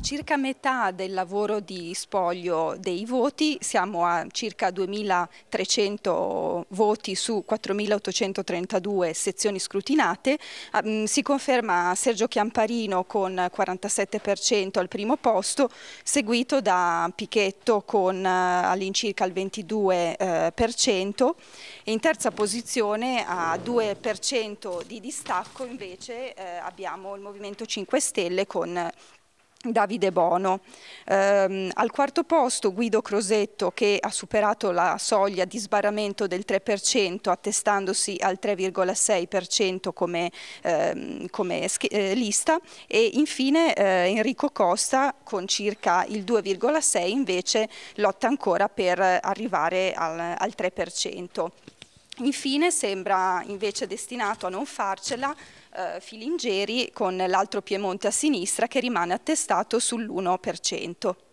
circa metà del lavoro di spoglio dei voti, siamo a circa 2.300 voti su 4.832 sezioni scrutinate, ah, mm, si conferma Sergio Chiamparino con 47% al primo posto, seguito da Pichetto con eh, all'incirca il 22%, eh, e in terza posizione a 2% di distacco invece eh, abbiamo il Movimento 5 Stelle con Davide Bono. Ehm, al quarto posto Guido Crosetto che ha superato la soglia di sbarramento del 3% attestandosi al 3,6% come, ehm, come eh, lista e infine eh, Enrico Costa con circa il 2,6% invece lotta ancora per arrivare al, al 3%. Infine sembra invece destinato a non farcela eh, Filingeri con l'altro Piemonte a sinistra che rimane attestato sull'1%.